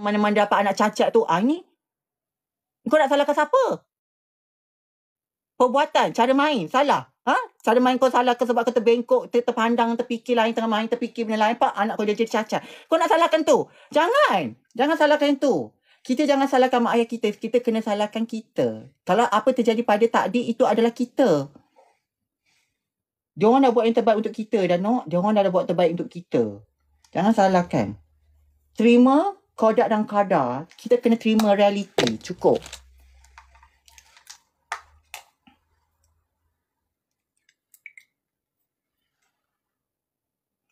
mana-mana dapat anak cacat tu. Ah ni. Kau nak salahkan siapa? Perbuatan, cara main, salah. Ha? Cara main kau salah ke sebab kau terbengkok, ter terpandang, terfikir lain, tengah main, terfikir benda lain. Pak, anak kau dia jadi cacat. Kau nak salahkan tu? Jangan. Jangan salahkan tu. Kita jangan salahkan mak ayah kita. Kita kena salahkan kita. Kalau apa terjadi pada takdir, itu adalah kita. Dia orang dah buat yang terbaik untuk kita, Danok. Dia orang dah buat terbaik untuk kita. Jangan salahkan. Terima kodak dan kadar, kita kena terima realiti cukup.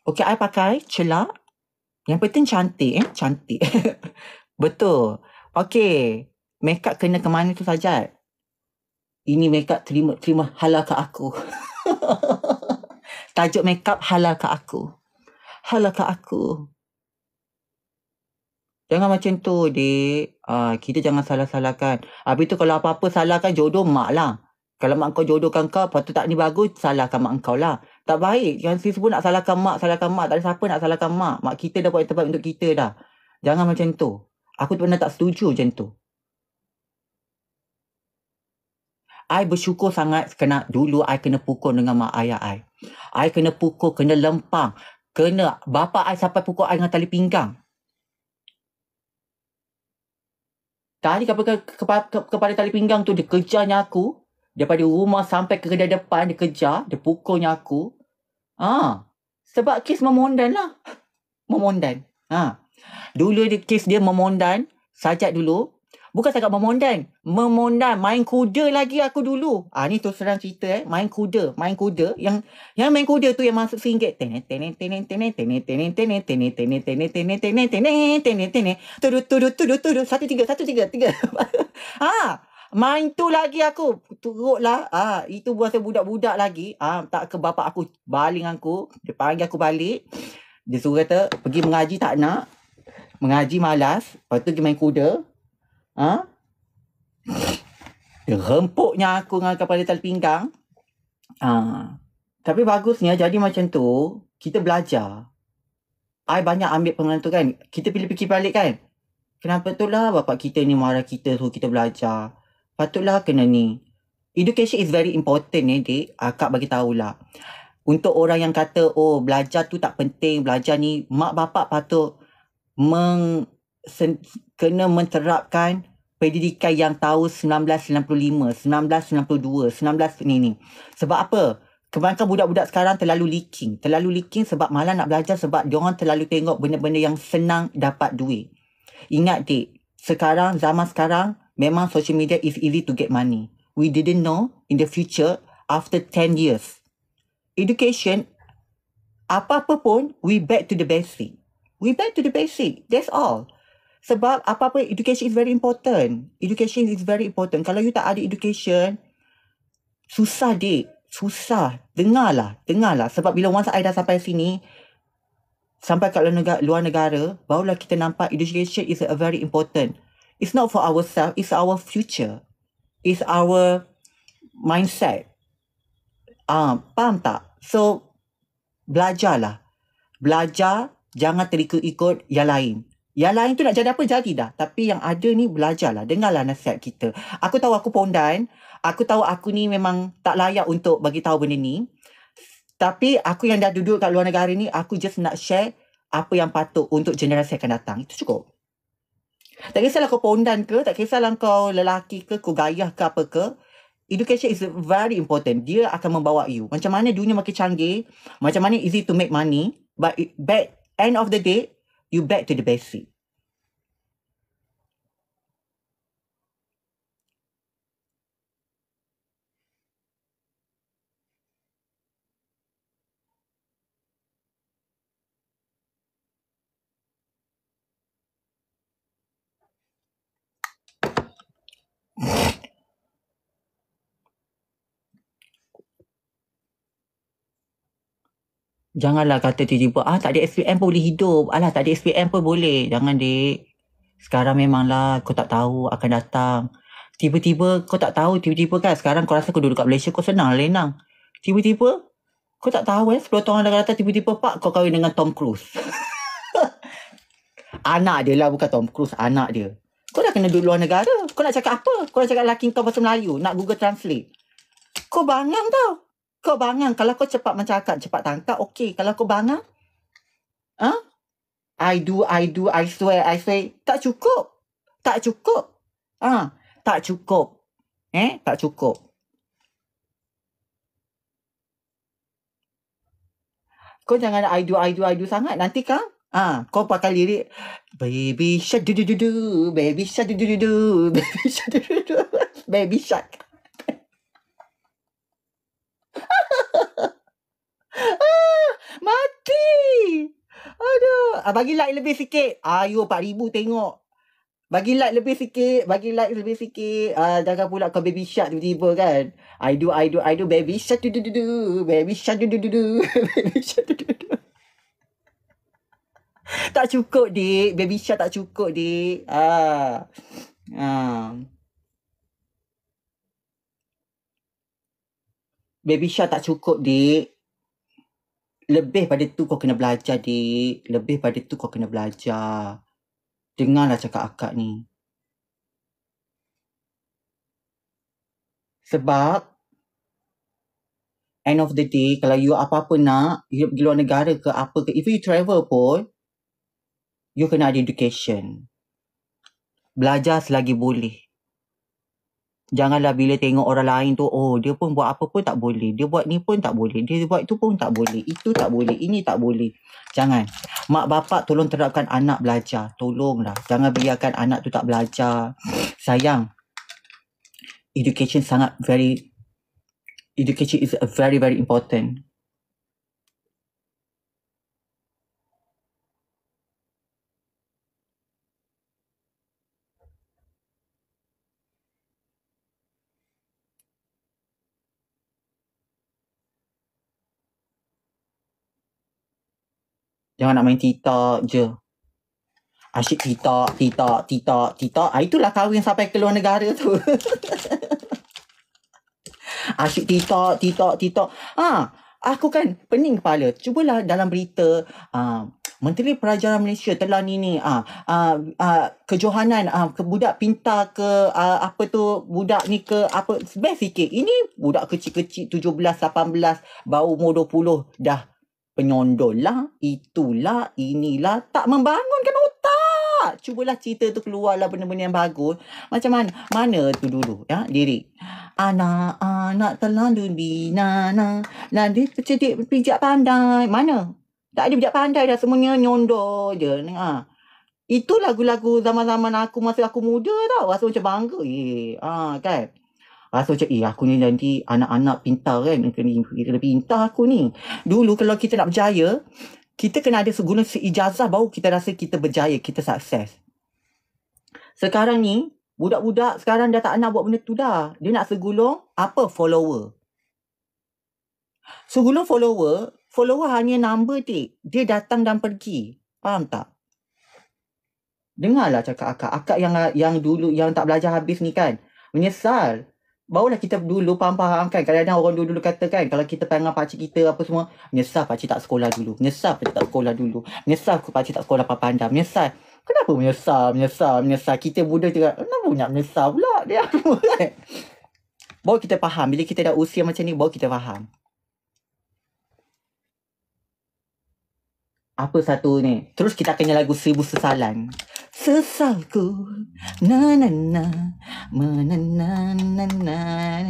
Okey, saya pakai celak. Yang penting cantik, eh? cantik. Betul. Okey, up kena ke mana tu saja? Ini make up terima terima halal ke aku. Tajuk makeup halal ke aku. Halal ke aku. Jangan macam tu, dek. Uh, ah, kita jangan salah-salahkan. Habis tu kalau apa-apa salahkan jodoh, mak lah. Kalau mak kau jodohkan kau, lepas tak ni bagus, salahkan mak kau lah. Tak baik. Yang si sebut nak salahkan mak, salahkan mak. Tak ada siapa nak salahkan mak. Mak kita dah buat yang terbaik untuk kita dah. Jangan macam tu. Aku pernah tak setuju macam tu. I bersyukur sangat kena dulu I kena pukul dengan mak ayah I. I kena pukul, kena lempang. Kena bapa I sampai pukul I dengan tali pinggang. Tali, kepada, kepada, kepada tali pinggang tu, dia kejarnya aku. Daripada rumah sampai ke kedai depan, dia kejar. Dia pukulnya aku. Ha. Sebab kes memondan lah. Memondan. Ha. Dulu dia, kes dia memondan. Sajat dulu. Bukan cakap memondan. Memondan. Main kuda lagi aku dulu. Ah ni tu serang cerita eh. Main kuda. Main kuda. Yang yang main kuda tu yang masuk tenet, tenet, tenet, tenet, tenet, tenet, tenet, tenet, tenet, tenet, tenet, tenet, tenet, tenet, tenet, tenet, tene tene tene tene Satu tiga. Satu tiga. Tiga. ha. Main tu lagi aku. Teruk lah. Ah, itu buat budak-budak lagi. Ah, tak ke bapak aku baling aku. Dia panggil aku balik. Dia suruh kata pergi mengaji tak nak. Mengaji malas. Lepas tu pergi main kuda. Ha? Dia rempuknya aku dengan kepala tali pinggang. Ha. Tapi bagusnya jadi macam tu, kita belajar. I banyak ambil pengalaman tu kan. Kita pilih-pilih balik kan. Kenapa tu lah bapak kita ni marah kita tu kita belajar. Patutlah kena ni. Education is very important ni, eh, dek. Akak ah, bagi tahulah. Untuk orang yang kata, oh belajar tu tak penting, belajar ni, mak bapak patut meng, sen, kena menterapkan pendidikan yang tahun 1995, 1992, 19 ni. Sebab apa? Kebanyakan budak-budak sekarang terlalu leaking. Terlalu leaking sebab malah nak belajar sebab dia orang terlalu tengok benda-benda yang senang dapat duit. Ingat dik, sekarang, zaman sekarang, memang social media is easy to get money. We didn't know in the future after 10 years. Education, apa-apa pun, we back to the basic. We back to the basic. That's all. Sebab apa-apa education is very important. Education is very important. Kalau you tak ada education, susah dek. Susah. Dengarlah. Dengarlah. Sebab bila once I dah sampai sini, sampai kat luar negara, luar negara barulah kita nampak education is a, very important. It's not for ourselves. It's our future. It's our mindset. Ah, um, faham tak? So, belajarlah. Belajar, jangan terikut-ikut yang lain. Yang lain tu nak jadi apa jadi dah. Tapi yang ada ni belajarlah. Dengarlah nasihat kita. Aku tahu aku pondan. Aku tahu aku ni memang tak layak untuk bagi tahu benda ni. Tapi aku yang dah duduk kat luar negara ni, aku just nak share apa yang patut untuk generasi akan datang. Itu cukup. Tak kisahlah kau pondan ke, tak kisahlah kau lelaki ke, kau gayah ke apa ke. Education is very important. Dia akan membawa you. Macam mana dunia makin canggih, macam mana easy to make money. But it, end of the day, you back to the basic Janganlah kata tiba-tiba, ah tak ada SPM pun boleh hidup. Alah tak ada SPM pun boleh. Jangan dek. Sekarang memanglah kau tak tahu akan datang. Tiba-tiba kau tak tahu, tiba-tiba kan sekarang kau rasa kau duduk kat Malaysia kau senang lah, lenang. Tiba-tiba kau tak tahu eh 10 tahun orang dah kata tiba-tiba pak kau kahwin dengan Tom Cruise. anak dia lah bukan Tom Cruise, anak dia. Kau dah kena duduk luar negara. Kau nak cakap apa? Kau nak cakap laki kau bahasa Melayu. Nak Google Translate. Kau bangang tau kau bangang kalau kau cepat mencakap, cepat tangkap okey kalau kau bangang ha i do i do i swear i say tak cukup tak cukup ha tak cukup eh tak cukup kau jangan i do i do i do sangat nanti kau ha kau pakai lirik baby shark du du du baby shark du du du baby shark du du du baby shark mati. Aduh. Ah, bagi like lebih sikit. Ayo ah, 4,000 tengok. Bagi like lebih sikit. Bagi like lebih sikit. Ah, jangan pula kau baby shark tiba-tiba kan. I do, I do, I do. Baby shark tu, tu, tu, tu. Baby shark tu, tu, tu, tu. Baby shark tu, tu, tu. Tak cukup, dik. Baby shark tak cukup, dik. Ah. Ah. Baby Shah tak cukup, dik lebih pada tu kau kena belajar dik lebih pada tu kau kena belajar dengarlah cakap akak ni sebab end of the day kalau you apa-apa nak you pergi luar negara ke apa ke if you travel pun you kena ada education belajar selagi boleh Janganlah bila tengok orang lain tu, oh dia pun buat apa pun tak boleh. Dia buat ni pun tak boleh. Dia buat itu pun tak boleh. Itu tak boleh. Ini tak boleh. Jangan. Mak bapak tolong terapkan anak belajar. Tolonglah. Jangan biarkan anak tu tak belajar. Sayang. Education sangat very... Education is a very very important. Jangan nak main titak je. Asyik titak, titak, titak, titak. Ah, itulah kahwin sampai keluar negara tu. Asyik titak, titak, titak. Ah, aku kan pening kepala. Cubalah dalam berita. Ah, Menteri Pelajaran Malaysia telah ni ni. Ah, ah, ah, kejohanan, ah, ke budak pintar ke ah, apa tu. Budak ni ke apa. Best sikit. Ini budak kecil-kecil 17, 18. Baru umur 20 dah penyondol lah, itulah, inilah, tak membangunkan otak. Cubalah cerita tu keluarlah benda-benda yang bagus. Macam mana? Mana tu dulu? Ya, diri. Anak-anak terlalu binana. Nanti cedik pijak pandai. Mana? Tak ada pijak pandai dah. Semuanya nyondol je. Ha. Itu lagu-lagu zaman-zaman aku masa aku muda tau. Rasa macam bangga. Eh, ha, kan? Rasa macam eh aku ni nanti anak-anak pintar kan. Kena, lebih pintar aku ni. Dulu kalau kita nak berjaya. Kita kena ada seguna seijazah baru kita rasa kita berjaya. Kita sukses. Sekarang ni. Budak-budak sekarang dah tak nak buat benda tu dah. Dia nak segulung apa follower. Segulung follower. Follower hanya number dik. Dia datang dan pergi. Faham tak? Dengarlah cakap akak. Akak yang yang dulu yang tak belajar habis ni kan. Menyesal. Barulah kita dulu paham-paham kan. Kadang-kadang orang dulu-dulu kata kan. Kalau kita tanya pakcik kita apa semua. Menyesal pakcik tak sekolah dulu. Menyesal pakcik tak sekolah dulu. Menyesal pakcik tak sekolah pandang. Menyesal. Kenapa menyesal, menyesal, menyesal. Kita muda juga. Kenapa nak menyesal pula dia? Baru kita faham. Bila kita dah usia macam ni, baru kita faham. apa satu ni terus kita akan lagu seribu sesalan sesalku na na na na na na na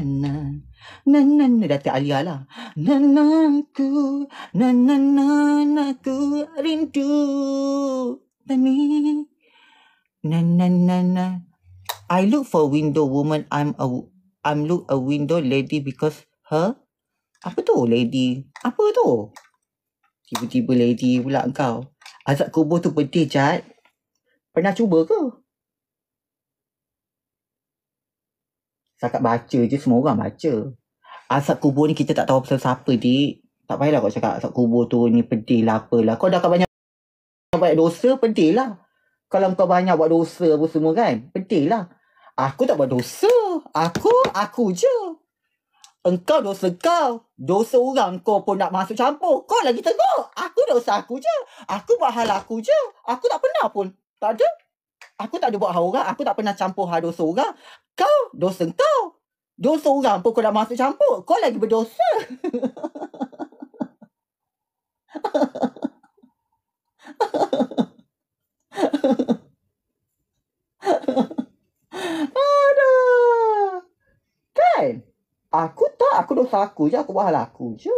na na na na dah tak alia lah na na ku na na na na ku rindu tani na na na na I look for window woman I'm a I'm look a window lady because her apa tu lady apa tu Tiba-tiba lady pula kau. Azab kubur tu pedih, Jad. Pernah cuba ke? Cakap baca je, semua orang baca. Azab kubur ni kita tak tahu pasal siapa, dik. Tak payahlah kau cakap asap kubur tu ni pedih lah apalah. Kau dah kau banyak banyak dosa, pedih lah. Kalau kau banyak buat dosa apa semua kan, pedih lah. Aku tak buat dosa. Aku, aku je. Engkau dosa kau. Dosa orang kau pun nak masuk campur. Kau lagi teruk. Aku dosa aku je. Aku buat hal aku je. Aku tak pernah pun. Tak ada. Aku tak ada buat hal orang. Aku tak pernah campur hal dosa orang. Kau dosa kau. Dosa orang pun kau nak masuk campur. Kau lagi berdosa. Aduh. Kan? Okay. Aku tak, aku dosa aku je, aku buat hal aku je.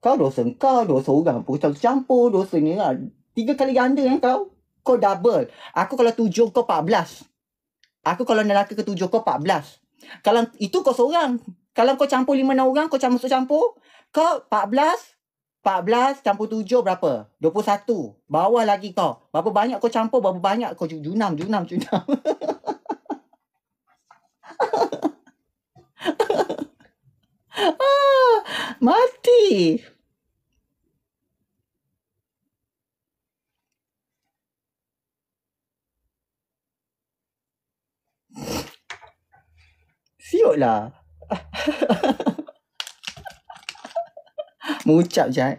Kau dosa kau, dosa orang pun campur, campur dosa ni lah. Tiga kali ganda kan kau? Kau double. Aku kalau tujuh kau empat belas. Aku kalau neraka ke tujuh kau empat belas. Kalau itu kau seorang. Kalau kau campur lima enam orang, kau campur campur. Kau empat belas. Empat belas campur tujuh berapa? Dua puluh satu. Bawah lagi kau. Berapa banyak kau campur, berapa banyak kau junam, junam, junam. ah, mati. Siuk lah. Mengucap je. Eh.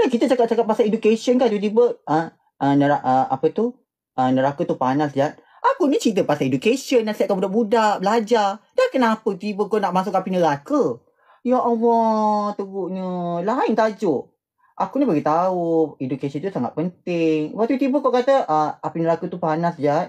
yelah kita cakap-cakap pasal education kan tiba-tiba ah ha, uh, nera- uh, apa tu uh, neraka tu panas jat aku ni cerita pasal education nasihatkan budak-budak belajar dah kenapa tiba kau nak masuk api neraka ya Allah teruknya lain tajuk aku ni bagi tahu education tu sangat penting waktu tiba kau kata ah uh, api neraka tu panas jat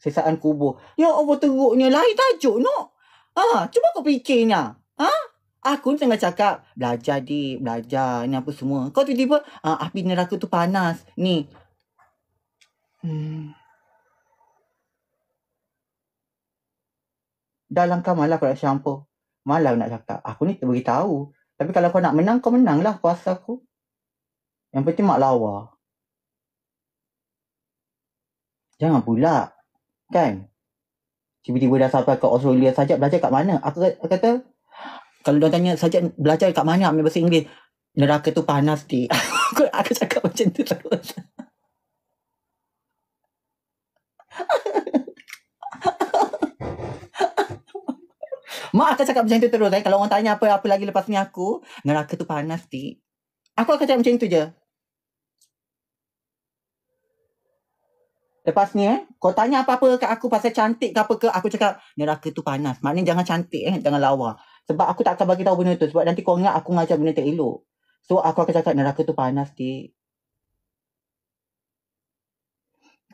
sesaan kubur ya Allah teruknya lain tajuk no ah ha, cuba kau fikirnya ah ha? Aku ni tengah cakap, belajar di belajar ni apa semua. Kau tiba-tiba, uh, api neraka tu panas. Ni. Hmm. Dalam kamar lah kau nak syampu. Malah nak cakap. Aku ni tak beritahu. Tapi kalau kau nak menang, kau menang lah kuasa aku. Yang penting mak lawa. Jangan pula. Kan? Tiba-tiba dah sampai ke Australia saja belajar kat mana? Aku kata, kalau dia tanya saja belajar kat mana ambil bahasa Inggeris. Neraka tu panas ti. aku, aku cakap macam tu terus. Mak akan cakap macam tu terus eh. Kalau orang tanya apa apa lagi lepas ni aku. Neraka tu panas ti. Aku akan cakap macam tu je. Lepas ni eh. Kau tanya apa-apa kat aku pasal cantik ke apa ke. Aku cakap neraka tu panas. Maknanya jangan cantik eh. Jangan lawa. Sebab aku tak akan bagi tahu benda tu. Sebab nanti kau ingat aku ngajar benda tak elok. So aku akan cakap neraka tu panas dik.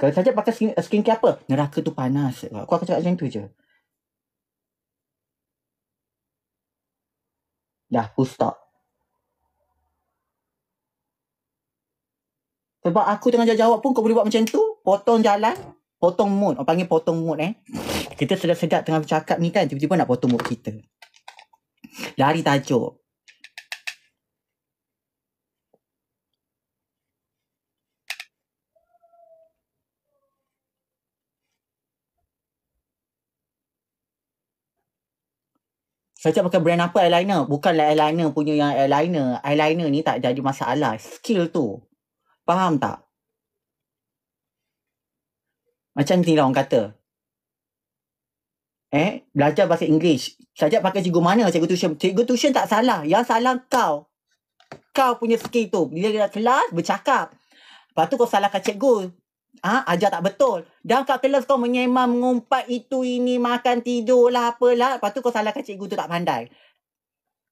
Kalau saja pakai skin, eh, skin ke apa? Neraka tu panas. Aku akan cakap macam tu je. Dah, aku stop. Sebab aku tengah jawab pun kau boleh buat macam tu. Potong jalan. Potong mood. Orang panggil potong mood eh. Kita sedap-sedap tengah bercakap ni kan. Tiba-tiba nak potong mood kita. Dari tajuk. Saya pakai brand apa eyeliner. Bukan eyeliner punya yang eyeliner. Eyeliner ni tak jadi masalah. Skill tu. Faham tak? Macam ni lah orang kata. Eh, belajar bahasa Inggeris. Saja pakai cikgu mana cikgu tuition. Cikgu tuition tak salah. Yang salah kau. Kau punya skill tu. Bila dia kelas bercakap. Lepas tu kau salahkan cikgu. Ah, ha? ajar tak betul. Dan kat kelas kau menyemam, mengumpat itu ini, makan tidur lah, apalah. Lepas tu kau salahkan cikgu tu tak pandai.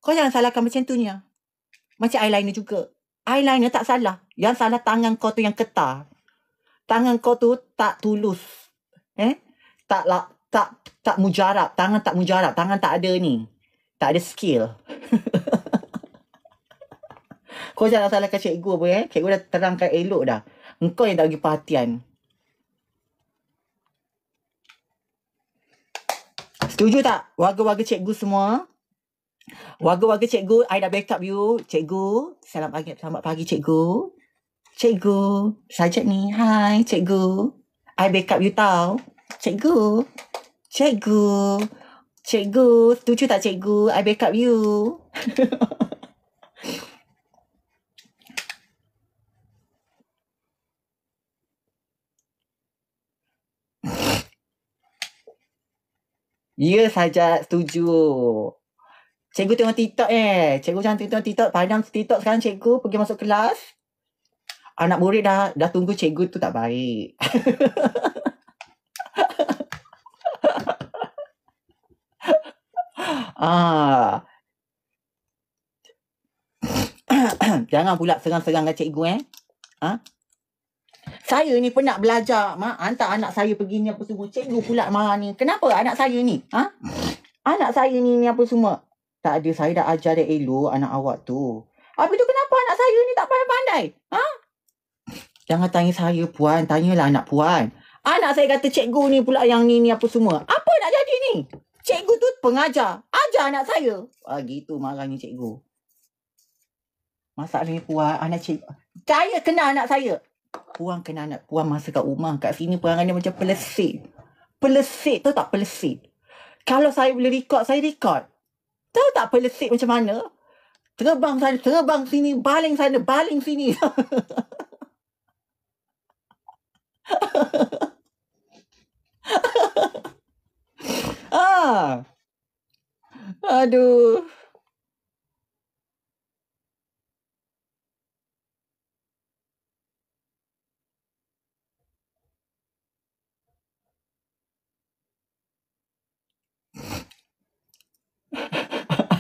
Kau jangan salahkan macam tu ni. Macam eyeliner juga. Eyeliner tak salah. Yang salah tangan kau tu yang ketar. Tangan kau tu tak tulus. Eh? Tak lah, tak tak mujarab, tangan tak mujarab, tangan tak ada ni. Tak ada skill. Kau jangan salahkan cikgu pun eh. Cikgu dah terangkan elok dah. Engkau yang tak bagi perhatian. Setuju tak? Warga-warga cikgu semua. Warga-warga cikgu, I dah backup you. Cikgu, selamat pagi, selamat pagi cikgu. Cikgu, sajak ni. Hai cikgu. I backup you tau. Cikgu. Cikgu. Cikgu. Tuju tak cikgu? I back up you. ya saja setuju. Cikgu tengok TikTok eh. Cikgu jangan tengok TikTok. Padang TikTok sekarang cikgu pergi masuk kelas. Anak murid dah dah tunggu cikgu tu tak baik. Ah. Jangan pula serang-serang dengan cikgu eh. Ha? Saya ni pernah belajar, mak hantar ah, anak saya pergi ni apa semua. Cikgu pula marah ni. Kenapa anak saya ni? Ha? Anak saya ni ni apa semua? Tak ada, saya dah ajar dia elok anak awak tu. Habis tu kenapa anak saya ni tak pandai-pandai? Ha? Jangan tanya saya puan, tanyalah anak puan. Anak saya kata cikgu ni pula yang ni ni apa semua. Apa nak jadi ni? Cikgu tu pengajar. Ajar anak saya. Ah, gitu marahnya cikgu. Masalah ni puan anak cikgu. Saya kenal anak saya. Puan kenal anak. Puan masa kat rumah kat sini perangannya macam pelesit. Pelesit. Tahu tak pelesit? Kalau saya boleh record, saya record. Tahu tak pelesit macam mana? Terbang sana, terbang sini, baling sana, baling sini. Ha ha ha ha. Ah. Aduh.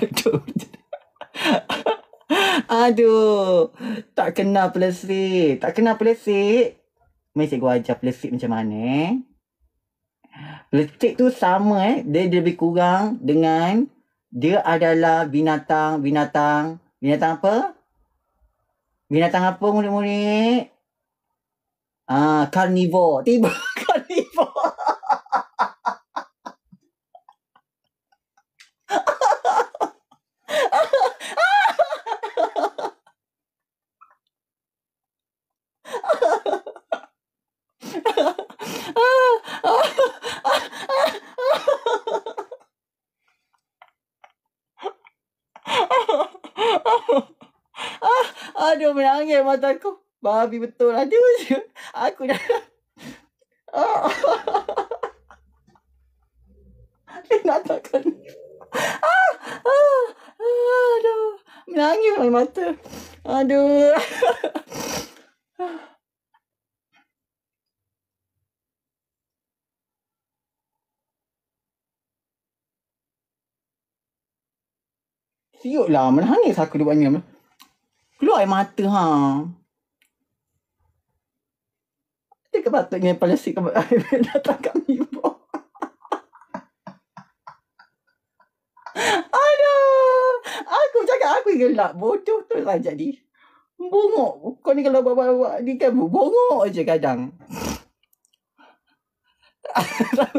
Aduh. Aduh. Tak kena pelesik. Tak kena pelesik. Mesti gua ajar pelesik macam mana eh? Letik tu sama eh. Dia, dia lebih kurang dengan dia adalah binatang, binatang, binatang apa? Binatang apa mulut-mulut? Ah, karnivor. Tiba. aduh menangis mata aku. Babi betul ada lah. je. Aku dah. Oh. Eh, nak takkan. Ah, ah, aduh. Menangis lah mata. Aduh. Siut lah, menangis aku dia buat ni. Keluar air mata ha. Dia ke patutnya plastik kat datang kat ni. Aduh. Aku cakap aku gelak bodoh tu lah jadi. Bongok. Kau ni kalau bawa-bawa ni kan bongok je kadang. Tak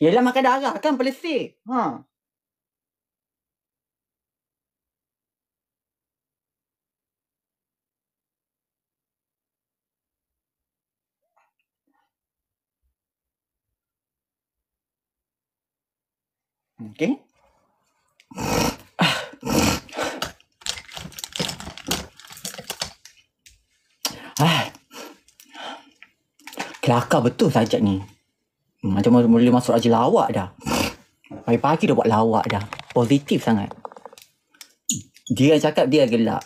Yelah makan darah kan pelesik. Ha. Okay. Ah. Kelakar betul sajak ni. Hmm, macam boleh masuk aja lawak dah. Pagi-pagi dah buat lawak dah. Positif sangat. Dia cakap dia gelak.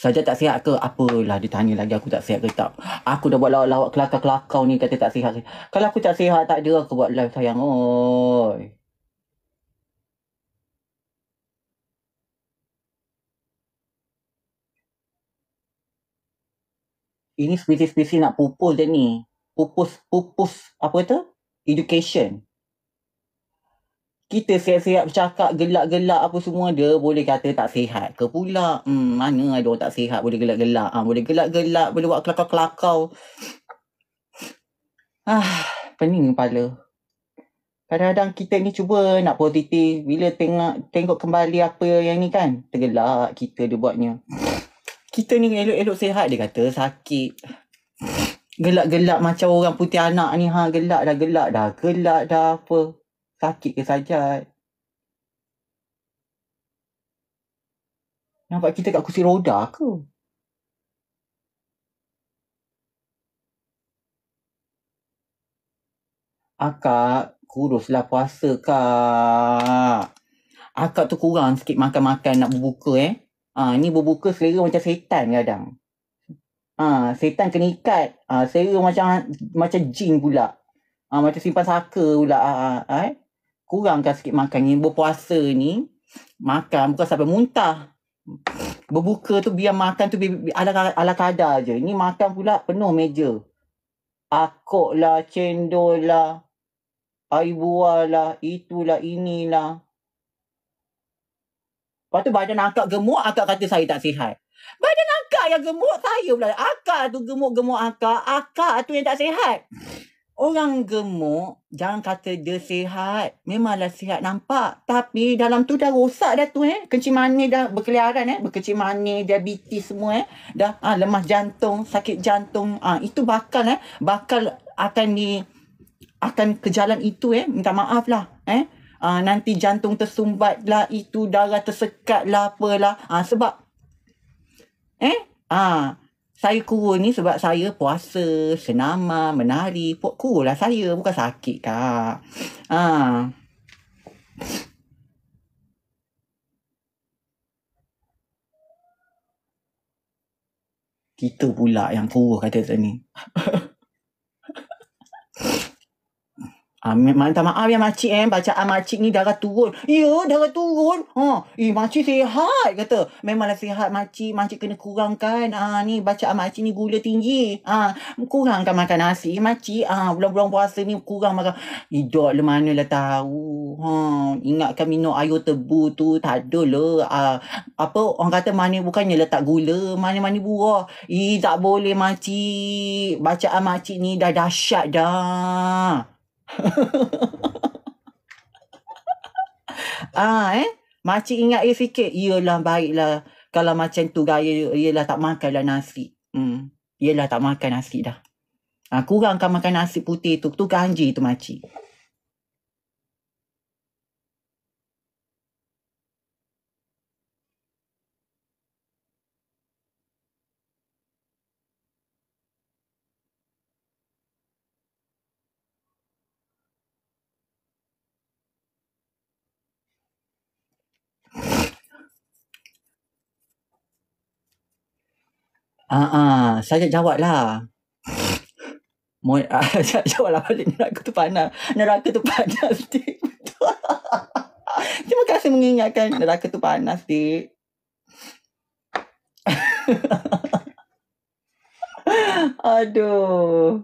Saja tak sihat ke? Apalah dia tanya lagi aku tak sihat ke tak. Aku dah buat lawak-lawak kelakar-kelakau ni kata tak sihat. Kalau aku tak sihat tak ada aku buat live sayang. Oh. ini spesies-spesies nak pupus dia ni. Pupus, pupus, apa kata? Education. Kita siap-siap cakap gelak-gelak apa semua dia boleh kata tak sihat ke pula. Hmm, mana ada orang tak sihat boleh gelak-gelak. Ha, boleh gelak-gelak, boleh buat kelakau-kelakau. Ah, pening kepala. Kadang-kadang kita ni cuba nak positif. Bila tengok, tengok kembali apa yang ni kan. Tergelak kita dia buatnya. t- kita ni elok-elok sehat dia kata sakit gelak-gelak macam orang putih anak ni ha gelak dah gelak dah gelak dah apa sakit ke saja nampak kita kat kursi roda ke akak kuruslah puasa kak akak tu kurang sikit makan-makan nak berbuka eh Ah, ni berbuka selera macam setan kadang. Ah, setan kena ikat. Ah, selera macam macam jin pula. Ah, macam simpan saka pula. Ah, ah, ah, eh? Kurangkan sikit makan ni. Berpuasa ni, makan bukan sampai muntah. Berbuka tu biar makan tu ala, ala kadar je. Ni makan pula penuh meja. Akok lah, cendol lah, air buah lah, itulah, inilah. Lepas tu badan akak gemuk, akak kata saya tak sihat. Badan akak yang gemuk, saya pula. Akak tu gemuk-gemuk akak, akak tu yang tak sihat. Orang gemuk, jangan kata dia sihat. Memanglah sihat nampak. Tapi dalam tu dah rosak dah tu eh. Kencing manis dah berkeliaran eh. Berkencing manis, diabetes semua eh. Dah ah, lemah jantung, sakit jantung. ah Itu bakal eh. Bakal akan ni, akan kejalan itu eh. Minta maaf lah eh uh, nanti jantung tersumbat lah, itu darah tersekat lah, apalah. Uh, sebab, eh, ah, uh, saya kurus ni sebab saya puasa, senama, menari. Puk kurus lah saya, bukan sakit kak. Ah. Uh. Kita pula yang kurus kata saya Ah, minta maaf ya makcik eh. Bacaan makcik ni darah turun. Ya, darah turun. Ha. Eh, makcik sihat kata. Memanglah sihat makcik. Makcik kena kurangkan. Ah, ni bacaan makcik ni gula tinggi. Ah, kurangkan makan nasi eh, makcik. Ah, bulan-bulan puasa ni kurang makan. Hidup le mana lah tahu. Ha. Ingatkan minum air tebu tu. Tak ada lah. Ah, apa orang kata mana bukannya letak gula. Mana-mana buah. Eh, tak boleh makcik. Bacaan makcik ni dah dahsyat dah. ah eh. Makcik ingat dia fikir, iyalah baiklah. Kalau macam tu gaya, iyalah tak makanlah nasi. Hmm. Iyalah tak makan nasi dah. Ha, kurangkan makan nasi putih tu. Tu kanji tu makcik. Ah, uh-uh, saya jawab lah. Mo, uh, jawab lah balik neraka tu panas. Neraka tu panas, Dik. Terima kasih mengingatkan neraka tu panas, Dik. Aduh.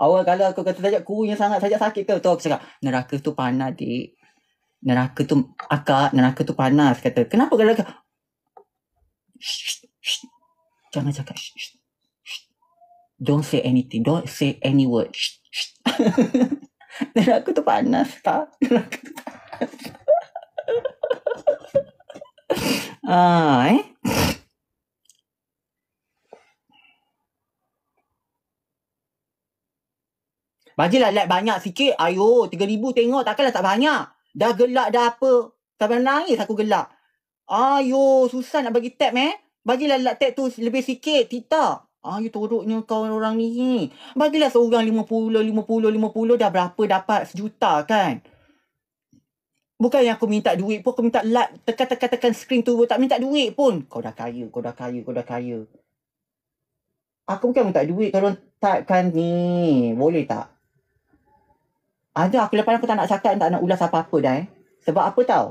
Awal kalau aku kata sajak kurunya sangat, sajak sakit ke? Tu aku cakap, neraka tu panas, dik neraka tu akak neraka tu panas kata kenapa kalau shh, jangan cakap shh, shh, shh. don't say anything don't say any word shh, shh. neraka tu panas tak neraka tu panas. ah, eh? Bagilah like banyak sikit. Ayuh, 3,000 tengok. Takkanlah tak banyak. Dah gelak dah apa. Sampai nangis aku gelak. Ayo, susah nak bagi tap eh. Bagilah lah tap tu lebih sikit. Tita. Ayo, teruknya kau orang ni. Bagilah seorang lima lima puluh puluh lima puluh dah berapa dapat sejuta kan. Bukan yang aku minta duit pun. Aku minta lat tekan-tekan-tekan screen tu. Tak minta duit pun. Kau dah kaya, kau dah kaya, kau dah kaya. Aku bukan minta duit. Tolong typekan ni. Boleh tak? Ada ah, aku lepas aku tak nak cakap tak nak ulas apa-apa dah eh. Sebab apa tahu?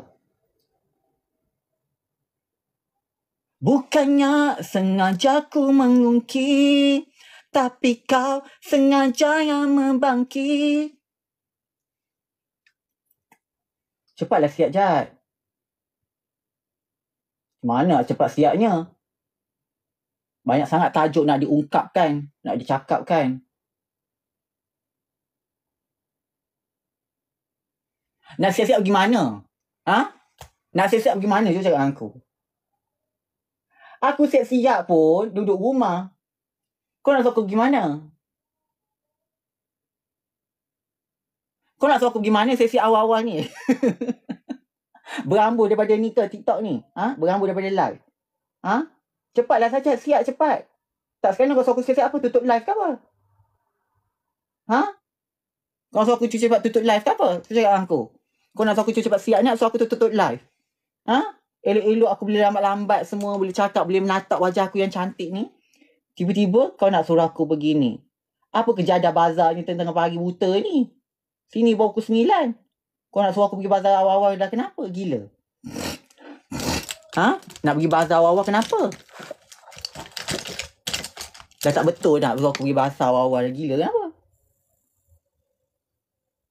Bukannya sengaja ku mengungki tapi kau sengaja yang membangki. Cepatlah siap jahat. Mana cepat siapnya? Banyak sangat tajuk nak diungkapkan, nak dicakapkan. Nak siap-siap pergi mana? Ha? Nak siap-siap pergi mana je cakap dengan aku? Aku siap-siap pun duduk rumah. Kau nak suruh aku pergi mana? Kau nak suruh aku pergi mana sesi awal-awal ni? berambut daripada ni ke TikTok ni? Ha? Berambut daripada live? Ha? Cepatlah saja, siap cepat. Tak sekarang kau suruh aku siap-siap apa? Tutup live ke apa? Ha? Kau suruh aku cepat tutup live ke apa? Kau cakap dengan aku. Kau nak aku cepat siap ni, so aku tutup-tutup live. Ha? Elok-elok aku boleh lambat-lambat semua, boleh cakap, boleh menatap wajah aku yang cantik ni. Tiba-tiba kau nak suruh aku begini. Apa kerja ada bazar ni tengah pagi buta ni? Sini baru pukul sembilan. Kau nak suruh aku pergi bazar awal-awal dah kenapa? Gila. Ha? Nak pergi bazar awal-awal kenapa? Dah tak betul nak suruh aku pergi bazar awal-awal. Gila kenapa?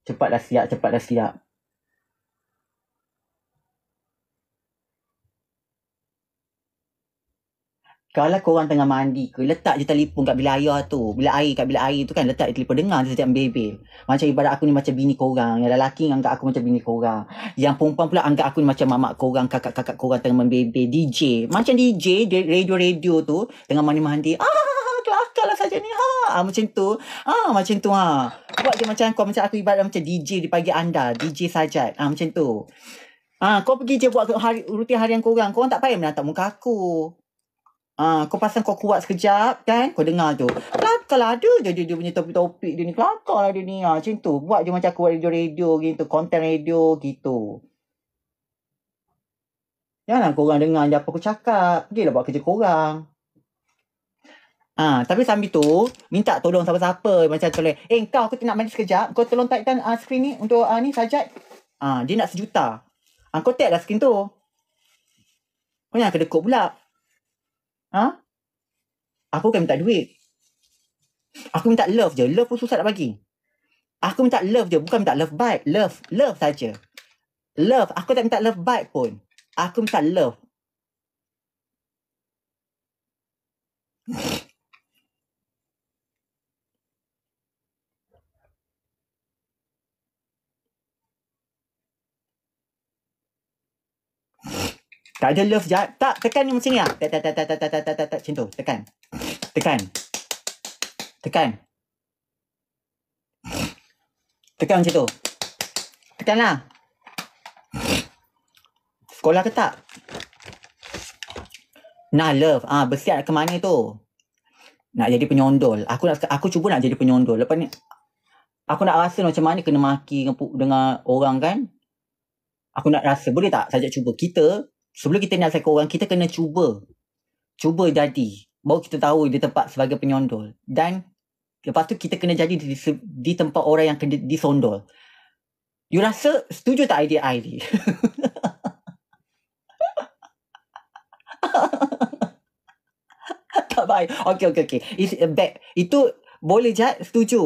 Cepatlah siap, cepatlah siap. kalau korang tengah mandi ke, letak je telefon kat bilik air tu. Bilik air kat bilik air tu kan, letak je telefon. Dengar je setiap bebel. Macam ibarat aku ni macam bini korang. Yang lelaki yang anggap aku macam bini korang. Yang perempuan pula anggap aku ni macam mamak korang, kakak-kakak korang tengah membebel. DJ. Macam DJ, radio-radio tu, tengah mandi-mandi. Ah, kelakar lah saja ni. Ha, ah, macam tu. Ah, macam tu. ah. Buat je macam kau, macam aku ibarat macam DJ di pagi anda. DJ saja. Ah, ha, macam tu. Ah, kau pergi je buat hari, rutin harian korang. Korang tak payah menatap muka aku. Ha, kau pasang kau kuat sekejap kan. Kau dengar tu. Kelakar lah ada je dia, dia punya topik-topik dia ni. Kelakar lah dia ni. Ha, macam tu. Buat je macam aku buat radio, radio gitu. Konten radio gitu. Janganlah korang dengar je apa aku cakap. Pergilah buat kerja korang. Ha, tapi sambil tu, minta tolong siapa-siapa. Macam tu Eh, kau aku nak mandi sekejap. Kau tolong taikan uh, screen ni untuk uh, ni sajat. Ha, dia nak sejuta. Ha, kau tag lah screen tu. Kau jangan kedekut pula ha? aku akan minta duit. Aku minta love je. Love pun susah nak bagi. Aku minta love je. Bukan minta love bite. Love. Love saja. Love. Aku tak minta love bite pun. Aku minta love. Tak ada love jahat. Tak, tekan ni macam ni lah. Tak, tak, tak, tak, tak, tak, tak, tak, tak, tak, macam tu. Tekan. Tekan. Tekan. Tekan macam tu. Tekan lah. Sekolah ke tak? Nah, love. Ah, ha, bersiap ke mana tu? Nak jadi penyondol. Aku nak, aku cuba nak jadi penyondol. Lepas ni, aku nak rasa macam mana kena maki dengan orang kan? Aku nak rasa. Boleh tak? Saya cuba. Kita, sebelum kita nak sakit orang, kita kena cuba. Cuba jadi. Baru kita tahu dia tempat sebagai penyondol. Dan lepas tu kita kena jadi di, di tempat orang yang kena disondol. You rasa setuju tak idea I ni? tak baik. Okay, okay, okay. It's uh, back. Itu boleh jahat? Setuju?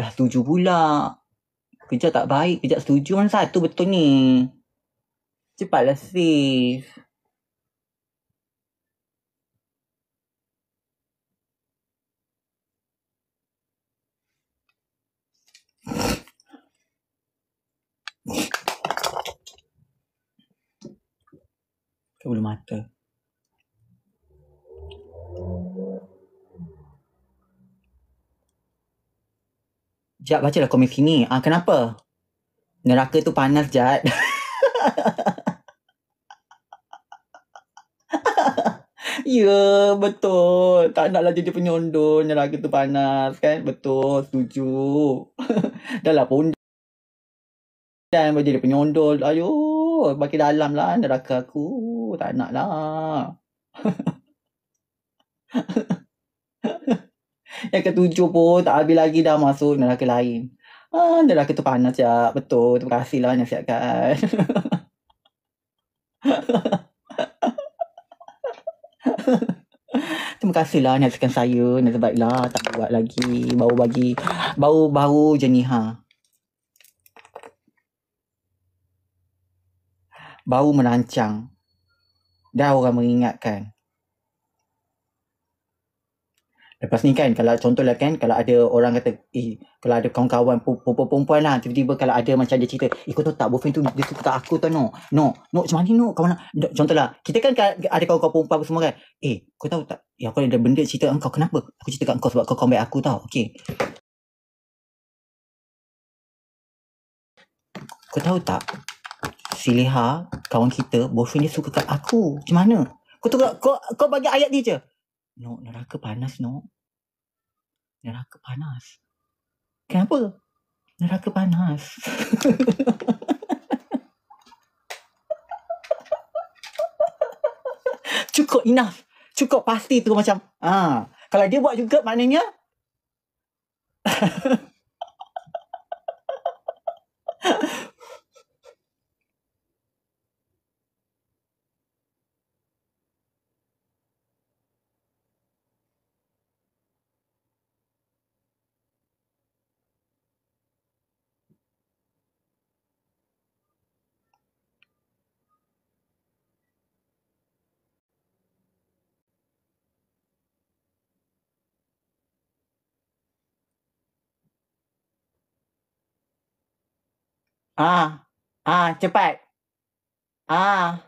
Dah setuju pula. Kejap tak baik. Kejap setuju. Orang satu betul ni. Cepatlah save. Kebulu mata. Sekejap, bacalah komen sini. Ah, kenapa? Neraka tu panas, Jad. Ya, betul. Tak naklah jadi penyondon yang lagi panas kan. Betul, setuju. dah lah pun. Dan boleh jadi penyondon. Ayuh, bagi dalam lah neraka aku. Tak nak lah. yang ketujuh pun tak habis lagi dah masuk neraka lain. Ah, neraka tu panas ya. Betul, terima kasih lah yang Ha ha ha. Terima kasih lah nasihatkan saya. Nasib baik lah. Tak buat lagi. bau bagi. bau bau je ni ha. Baru merancang. Dah orang mengingatkan. Lepas ni kan kalau contohlah kan kalau ada orang kata eh kalau ada kawan-kawan perempuan-perempuan lah tiba-tiba kalau ada macam dia cerita eh kau tak boyfriend tu dia suka tak aku tau no no no macam mana no kawan contohlah kita kan ada kawan-kawan perempuan semua kan eh kau tahu tak ya aku ada benda cerita kau kenapa aku cerita kat kau sebab kau kawan aku tau okey kau tahu tak Siliha kawan kita boyfriend dia suka kat aku macam mana kau tahu kau kau bagi ayat dia je No, neraka panas, no. Neraka panas. Kenapa? Neraka panas. Cukup enough. Cukup pasti tu macam. Ha. Kalau dia buat juga maknanya. Ha. Ah. Ah, cepat. Ah.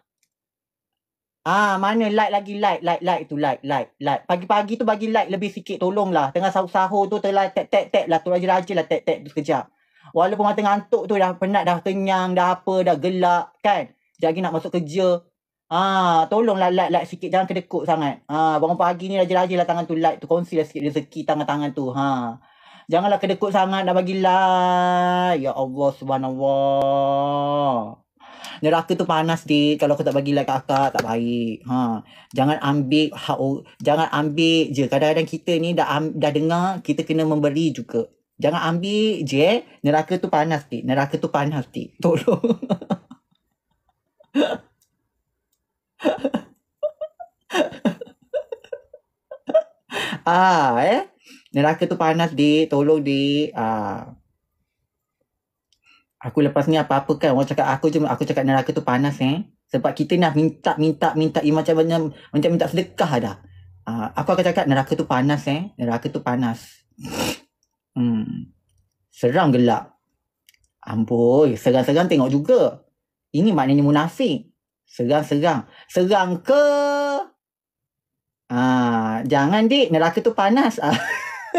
Ah, mana like lagi like, like, like tu like, like, like. Pagi-pagi tu bagi like lebih sikit tolonglah. Tengah sahur-sahur tu telah tek tek tek lah tu raja-raja lah tek tek tu sekejap. Walaupun mata ngantuk tu dah penat, dah kenyang, dah apa, dah gelak kan. Jadi nak masuk kerja. Ah, tolonglah like like sikit jangan kedekut sangat. Ah, bangun pagi ni raja-raja lah tangan tu like tu kongsi lah sikit rezeki tangan-tangan tu. Ha. Janganlah kedekut sangat nak bagi like. Ya Allah subhanallah. Neraka tu panas dik kalau kau tak bagi like kakak tak baik. Ha. Jangan ambil ha, jangan ambil je. Kadang-kadang kita ni dah dah dengar kita kena memberi juga. Jangan ambil je eh. Neraka tu panas dik. Neraka tu panas dik. Tolong. ah eh neraka tu panas di tolong di uh, ah. aku lepas ni apa-apa kan orang cakap aku je aku cakap neraka tu panas eh sebab kita nak minta minta minta iman macam banyak minta minta sedekah dah uh, aku akan cakap neraka tu panas eh neraka tu panas hmm serang gelap amboi seram-seram tengok juga ini maknanya munafik Serang-serang. Serang ke? Ah, jangan dik, neraka tu panas. Ah.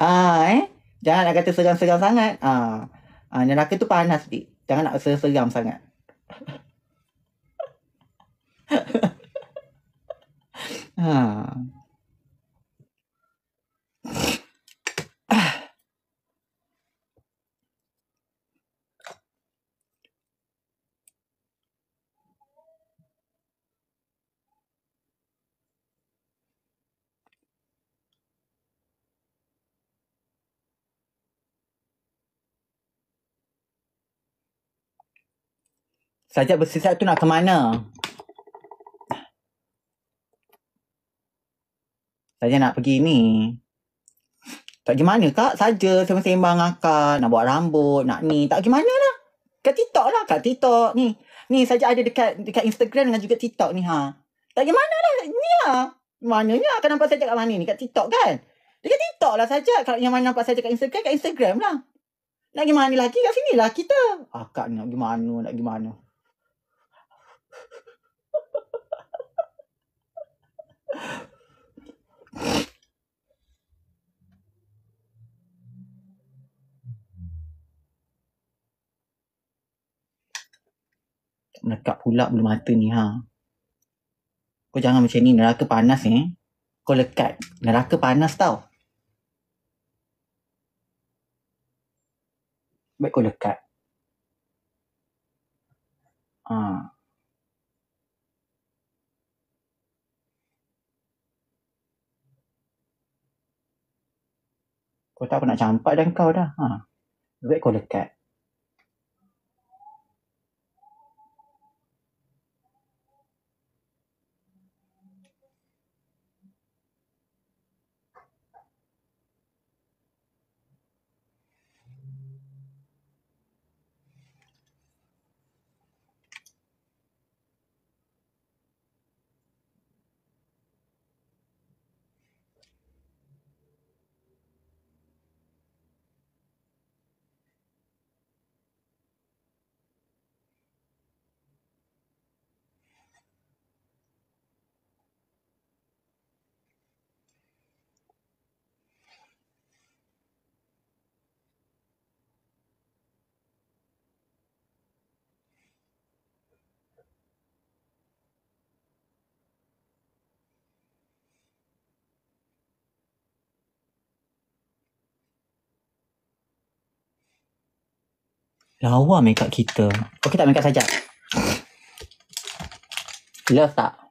ah, eh? Jangan nak kata seram-seram sangat. Ah. ah, neraka tu panas sikit. Jangan nak seram-seram sangat. ah. Sajak bersisat tu nak ke mana? Saja nak pergi ni. Tak pergi mana kak? Saja sembang-sembang akak. Nak buat rambut, nak ni. Tak pergi mana lah. Kat TikTok lah. Kat TikTok ni. Ni saja ada dekat dekat Instagram dengan juga TikTok ni ha. Tak pergi mana lah. Ni ha. Mananya akan nampak saja kat mana ni. Kat TikTok kan? Dekat TikTok lah saja. Kalau yang mana nampak saja kat Instagram, kat Instagram lah. Nak pergi mana lagi? Kat sini lah kita. Akak ah, ni nak pergi mana, nak pergi mana. Nekat pula bulu mata ni ha. Kau jangan macam ni. Neraka panas ni. Eh. Kau lekat. Neraka panas tau. Baik kau lekat. Ah. Kau tak apa nak campak dengan kau dah. Ha. Baik kau dekat. Lawa makeup kita. Okey tak makeup saja. Love tak?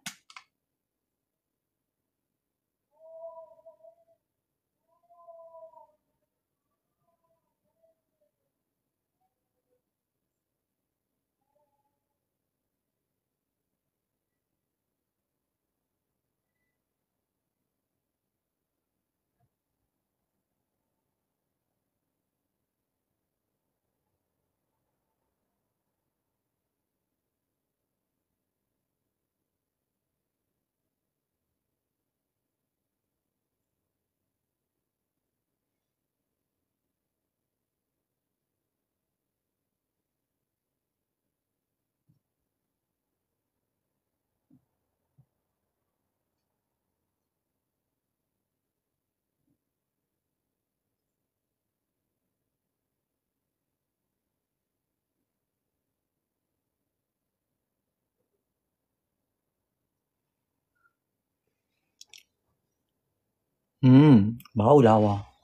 嗯，冇嘅喎。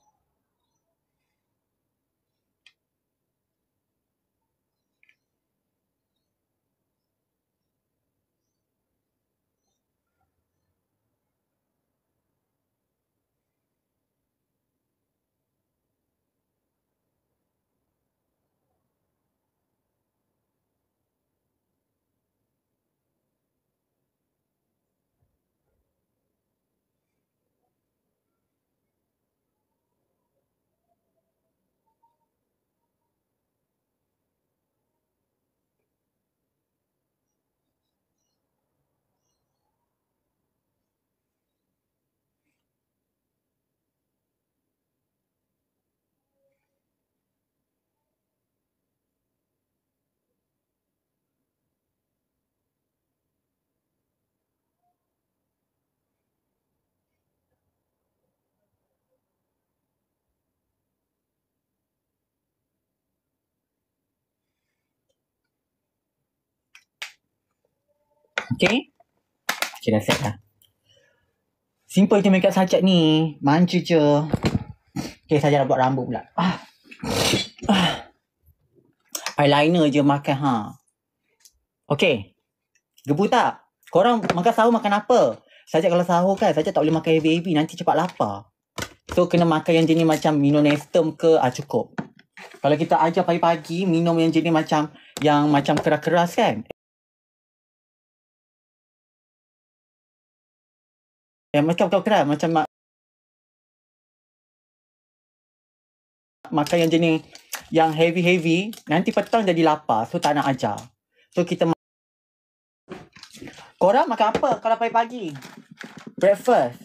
Okay. Okay, dah set dah. Simple je makeup sajak ni. Manca je. Okay, saja nak buat rambut pula. Ah. ah. Eyeliner je makan, ha. Okay. Gebu tak? Korang makan sahur makan apa? Sajak kalau sahur kan, sajak tak boleh makan heavy-heavy. Nanti cepat lapar. So, kena makan yang jenis macam minonestum ke, ah, cukup. Kalau kita ajar pagi-pagi, minum yang jenis macam yang macam keras-keras kan. Ya macam kau kira macam mak makan yang jenis yang heavy heavy nanti petang jadi lapar so tak nak ajar. So kita ma- Korang makan apa kalau pagi-pagi? Breakfast.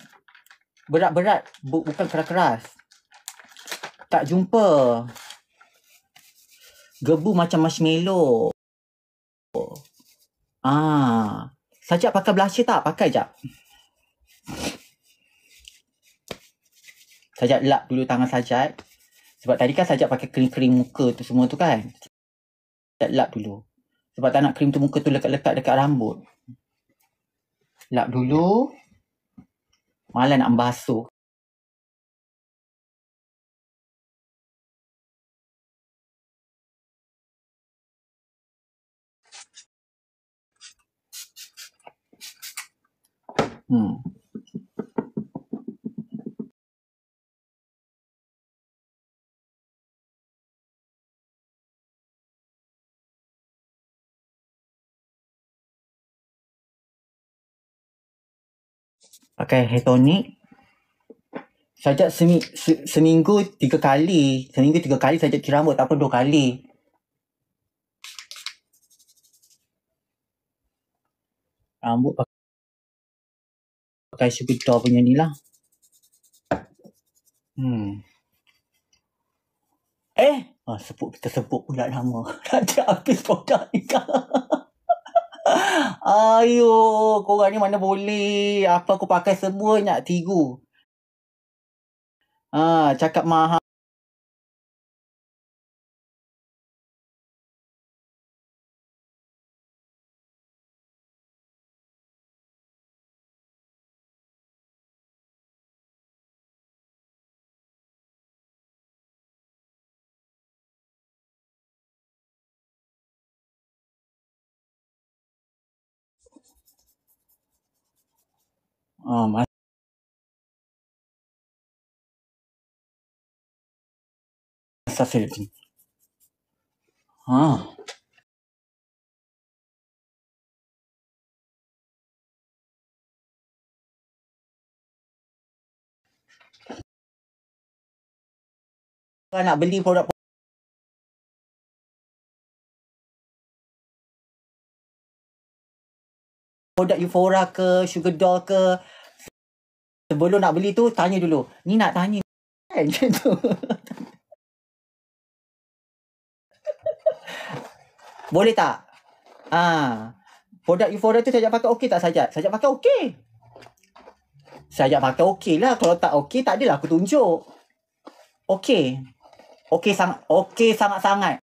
Berat-berat bukan keras-keras. Tak jumpa. Gebu macam marshmallow. Ah. Sajak pakai blusher tak? Pakai jap. Sajat lap dulu tangan Sajat. Sebab tadi kan Sajat pakai krim-krim muka tu semua tu kan. Sajat lap dulu. Sebab tak nak krim tu muka tu lekat-lekat dekat rambut. Lap dulu. Malah nak basuh. Hmm. pakai hair tonic. Sajak semi, se, seminggu tiga kali. Seminggu tiga kali sajak cuci rambut. Tak apa dua kali. Rambut pakai pakai sepeda punya ni lah. Hmm. Eh, ah, sebut, tersebut pula nama. Tak habis produk ni kan. Ayuh, korang ni mana boleh. Apa aku pakai semua nak tigu. Ah, cakap maha Um, oh, I- sa Philippines. Ah. Huh. nak beli produk produk Euphora ke, Sugar Doll ke, sebelum nak beli tu tanya dulu ni nak tanya kan macam tu boleh tak ha. produk euphoria tu sajak pakai okey tak sajak sajak pakai okey sajak pakai okey lah kalau tak okey tak adalah aku tunjuk okey okey sang- okay, sangat-sangat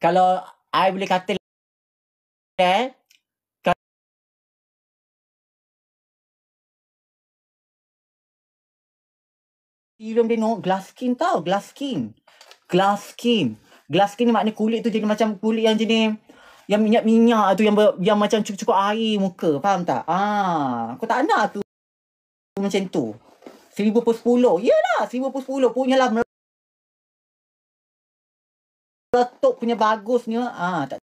kalau I boleh kata eh, You don't know glass skin tau. Glass skin. Glass skin. Glass skin ni maknanya kulit tu jadi macam kulit yang jenis yang minyak-minyak tu yang, yang macam cukup-cukup air muka. Faham tak? Ah, aku tak nak tu. Macam tu. Seribu per sepuluh. Yelah, seribu per sepuluh. Punyalah meletup punya bagusnya. Ah, tak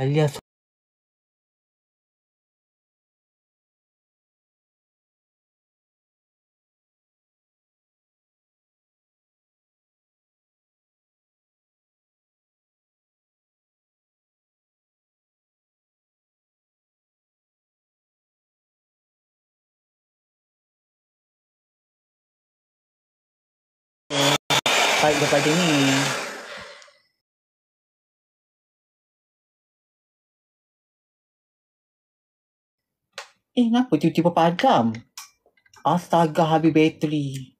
alias baik dapat ini Eh, kenapa tiba-tiba padam? Astaga, habis bateri.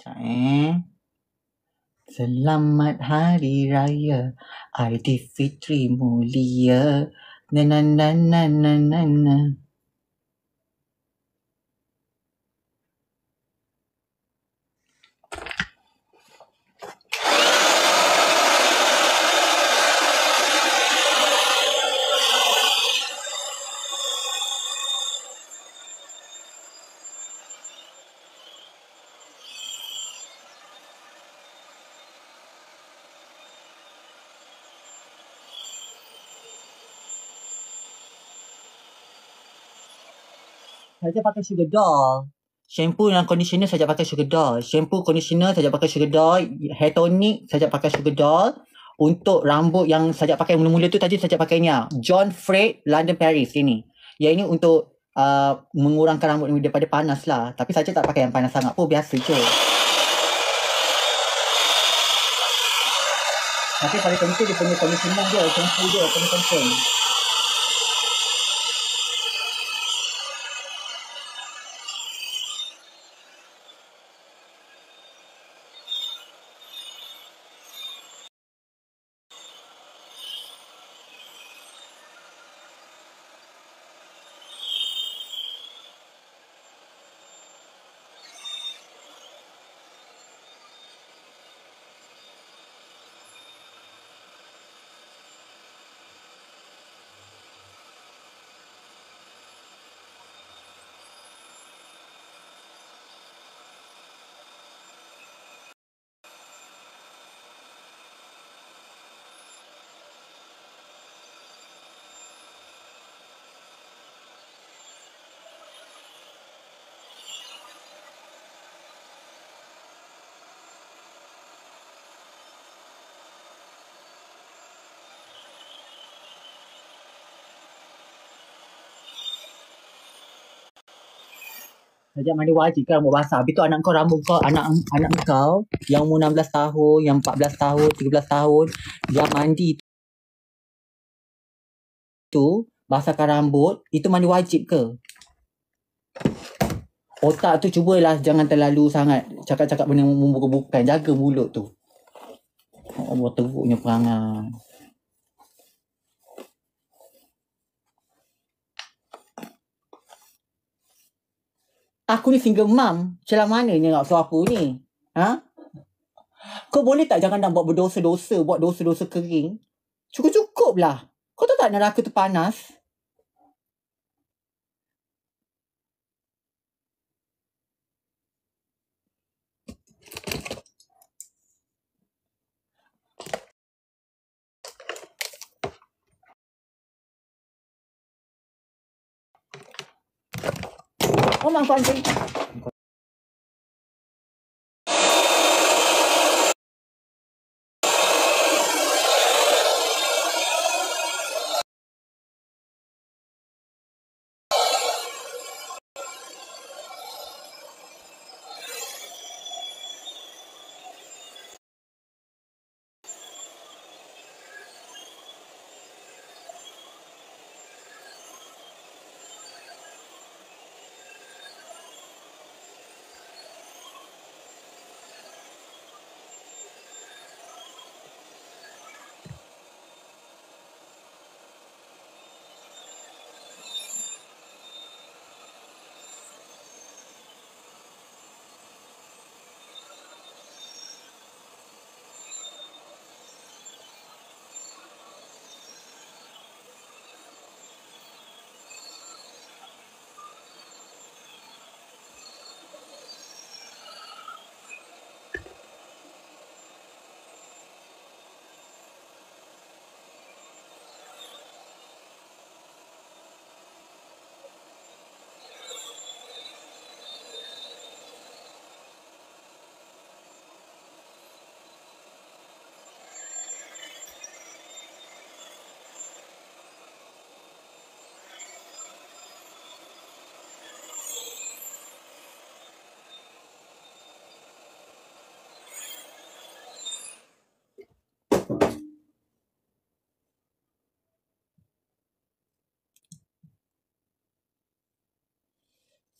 Sekejap eh. Selamat Hari Raya Aidilfitri Mulia Na na na na na na na saja pakai sugar doll. Shampoo dan conditioner saja pakai sugar doll. Shampoo, conditioner saja pakai sugar doll. Hair tonic saja pakai sugar doll. Untuk rambut yang saja pakai mula-mula tu tadi saja pakainya. John Fred London Paris ini. Ya ini untuk uh, mengurangkan rambut ini daripada panas lah. Tapi saja tak pakai yang panas sangat pun oh, biasa je. Tapi paling penting dia punya conditioner dia. Shampoo dia, conditioner. Sejak mana wajib kan rambut basah. Habis tu anak kau rambut kau, anak anak kau yang umur 16 tahun, yang 14 tahun, 13 tahun, dia mandi tu, basahkan rambut, itu mandi wajib ke? Otak tu cubalah jangan terlalu sangat cakap-cakap benda membuka-bukan. Jaga mulut tu. Oh, teruknya perangai. aku ni single mum. celah mana ni nak suruh aku ni? Ha? Kau boleh tak jangan nak buat berdosa-dosa, buat dosa-dosa kering? Cukup-cukup lah. Kau tahu tak neraka tu panas? 满冠军。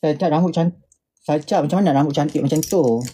saya cat rambut cantik saya cat macam mana rambut cantik macam tu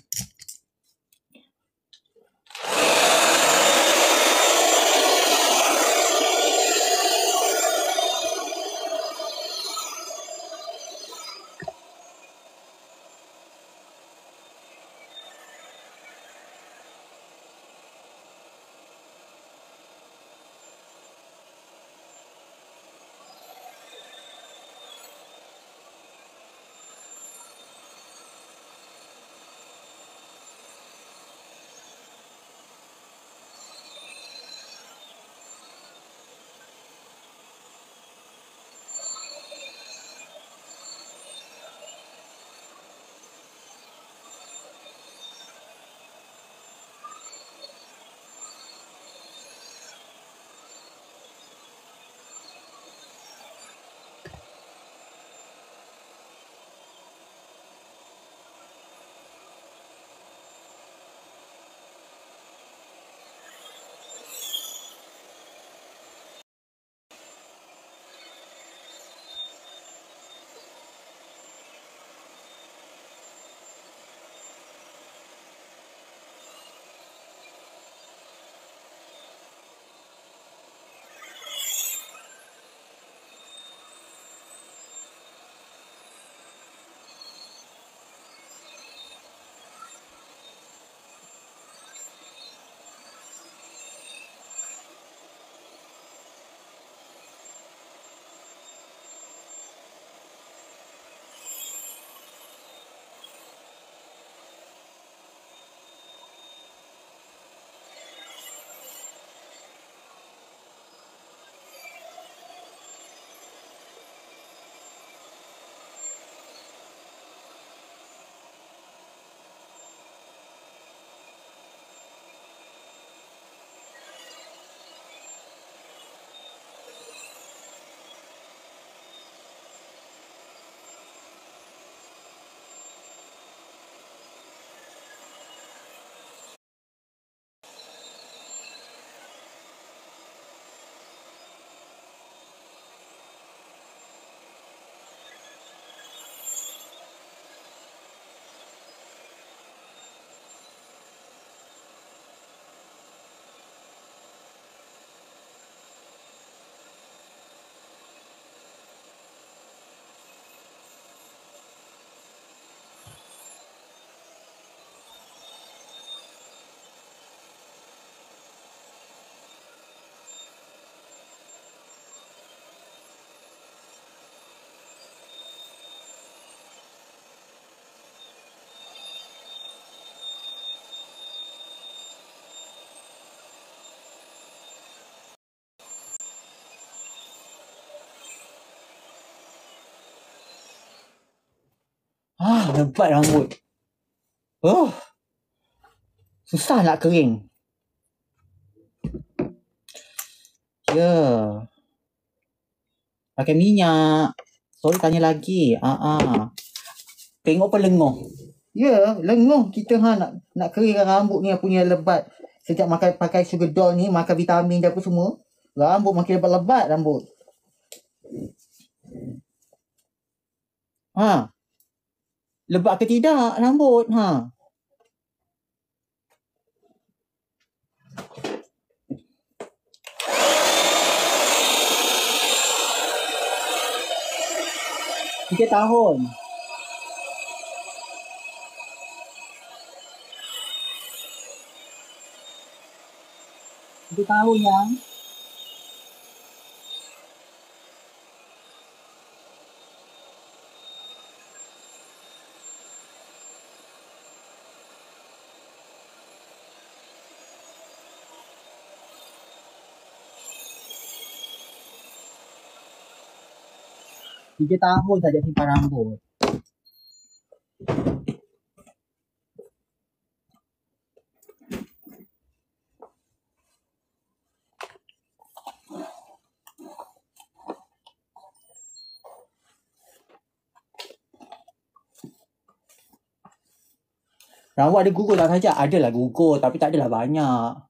lebat rambut. Oh. Susah nak kering. Ya. Yeah. Pakai minyak. Sorry tanya lagi. Ah ah. Tengok apa lenguh. Ya, yeah, lenguh kita ha nak nak kering rambut ni punya lebat. Sejak makan pakai sugar doll ni, makan vitamin dan apa semua. Rambut makin lebat-lebat rambut. Ha. Ah lebat ke tidak rambut ha tiga tahun tiga tahun yang Tiga tahun saja simpan rambut. Rambut ada gugur lah saja. Adalah gugur tapi tak adalah banyak.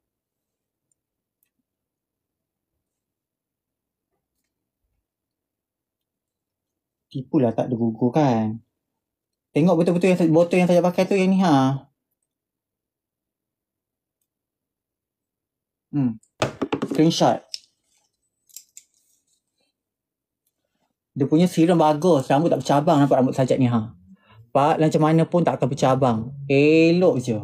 tipu lah tak ada gugur kan. Tengok betul-betul yang botol yang saya pakai tu yang ni ha. Hmm. Screenshot. Dia punya serum bagus. Rambut tak bercabang nampak rambut sajak ni ha. Pak, macam mana pun tak akan bercabang. Elok je.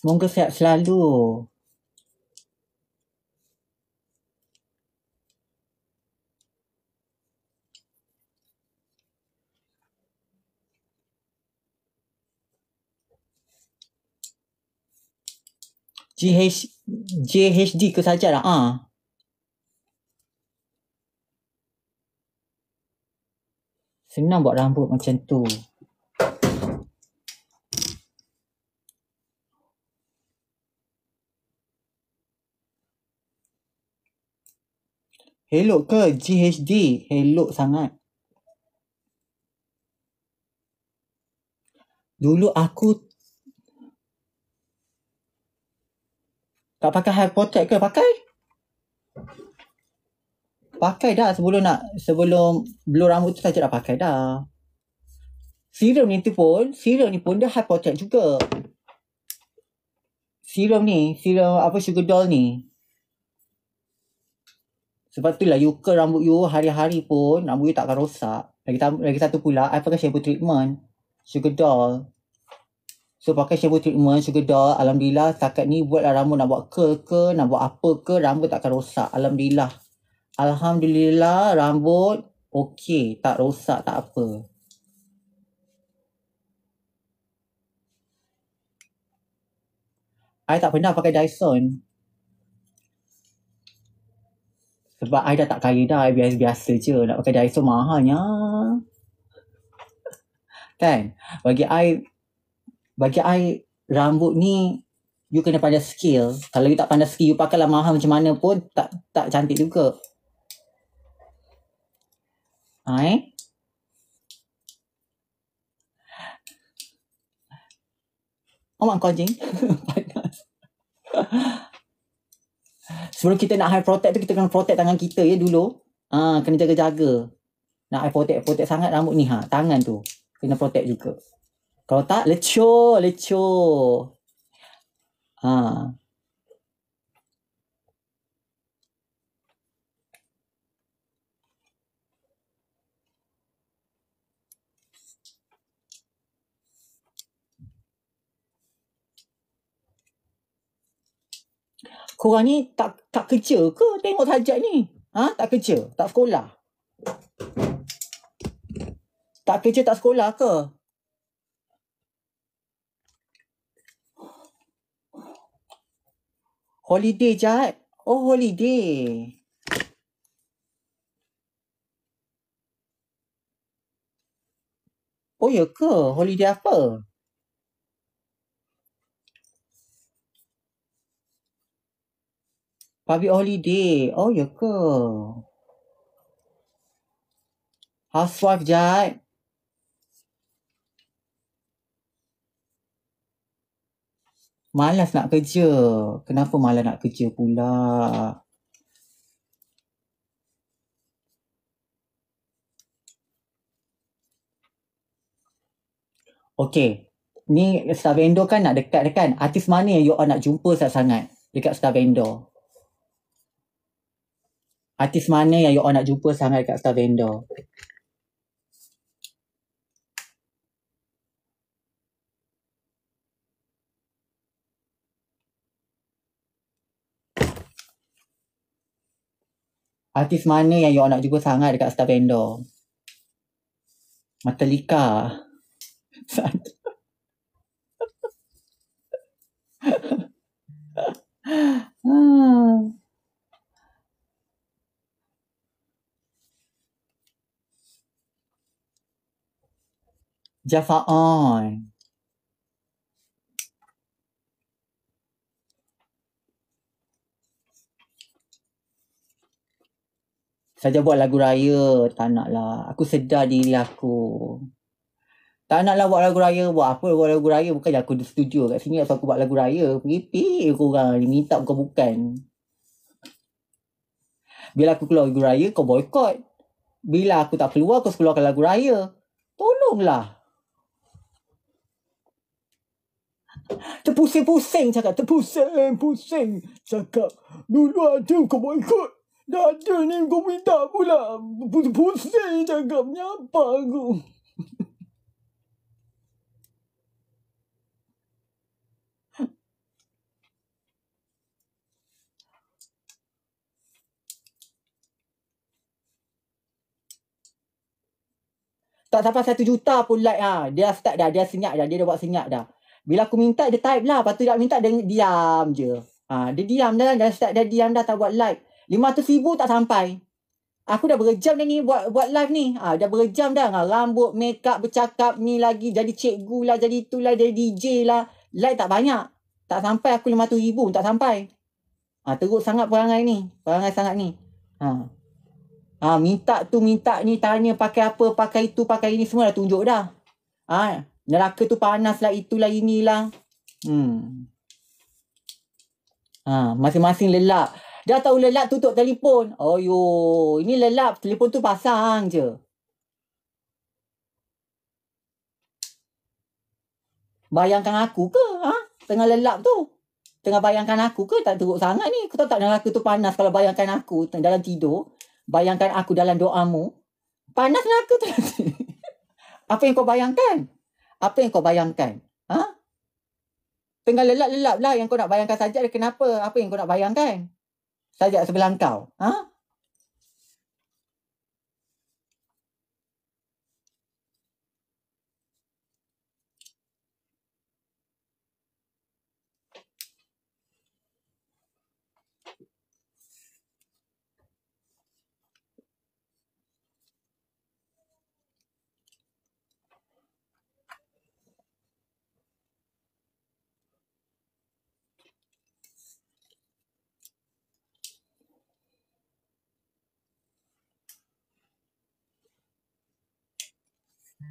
Semoga sihat selalu. GH, JHD ke saja lah. Ha. Senang buat rambut macam tu. Hello ke GHD? hello sangat. Dulu aku tak pakai high protect ke? Pakai? Pakai dah sebelum nak sebelum blow rambut tu saja dah pakai dah. Serum ni tu pun, serum ni pun dia high protect juga. Serum ni, serum apa sugar doll ni. Sebab lah, you curl rambut you hari-hari pun rambut you takkan rosak. Lagi, lagi satu pula, I pakai shampoo treatment. Sugar doll. So pakai shampoo treatment, sugar doll. Alhamdulillah setakat ni buatlah rambut nak buat curl ke, nak buat apa ke, rambut takkan rosak. Alhamdulillah. Alhamdulillah rambut okay tak rosak, tak apa. I tak pernah pakai Dyson. Sebab I dah tak kaya dah, I biasa-biasa je nak pakai Daiso mahalnya. Kan? Bagi I, bagi I, rambut ni, you kena pandai skill. Kalau you tak pandai skill, you pakailah mahal macam mana pun, tak tak cantik juga. Hai? Oh, mak kau Sebelum kita nak high protect tu kita kena protect tangan kita ya dulu. Ah ha, kena jaga-jaga. Nak high protect protect sangat rambut ni ha tangan tu. Kena protect juga. Kalau tak lecur, lecur. Ah ha. korang ni tak tak kerja ke tengok tajak ni? Ha? Tak kerja? Tak sekolah? Tak kerja tak sekolah ke? Holiday jahat? Oh, holiday. Oh ya ke? Holiday apa? Public holiday. Oh, ya ke? Housewife jahat. Malas nak kerja. Kenapa malas nak kerja pula? Okay. Ni Star Vendor kan nak dekat dekat Artis mana yang you all nak jumpa sangat-sangat dekat Star Vendor? Artis mana yang you all nak jumpa sangat dekat Star Vendor? Artis mana yang you all nak jumpa sangat dekat Star Vendor? Matalika. hmm. Jaffa Oi. Saja buat lagu raya, tak naklah. Aku sedar diri aku. Tak naklah buat lagu raya, buat apa buat lagu raya. Bukan aku dah studio. kat sini sebab aku buat lagu raya. Pergi-pergi korang, minta bukan-bukan. Bila aku keluar lagu raya, kau boykot. Bila aku tak keluar, kau keluarkan lagu raya. Tolonglah. Tu pusing-pusing cakap. Tu pusing-pusing cakap. Dulu ada kau boycott. Dah ada ni kau minta pula. Pusing-pusing cakap. Menyapa aku. Tak sampai satu juta pun like ha. Dia start dah. Dia senyap dah. Dia dah buat senyap dah. Bila aku minta dia type lah. Lepas tu dia minta dia diam je. Ha, dia diam dah. Dah start dia diam dah tak buat live. RM500,000 tak sampai. Aku dah berjam dah ni buat buat live ni. Ha, dah berjam dah. Ha, rambut, make up, bercakap ni lagi. Jadi cikgu lah. Jadi tu lah, Jadi DJ lah. Live tak banyak. Tak sampai aku RM500,000. Tak sampai. Ha, teruk sangat perangai ni. Perangai sangat ni. Ha. Ha, minta tu minta ni tanya pakai apa pakai itu pakai ini semua dah tunjuk dah. Ha. Neraka tu panas lah itulah inilah. Hmm. Ha, masing-masing lelap. Dah tahu lelap tutup telefon. Oh yo, ini lelap telefon tu pasang je. Bayangkan aku ke? Ha? Tengah lelap tu. Tengah bayangkan aku ke? Tak teruk sangat ni. Kau tahu tak neraka tu panas kalau bayangkan aku dalam tidur. Bayangkan aku dalam doamu. Panas neraka tu. Apa yang kau bayangkan? apa yang kau bayangkan? Ha? Tengah lelap-lelap lah yang kau nak bayangkan sajak Kenapa? Apa yang kau nak bayangkan? Sajak sebelah kau. Ha? 嗯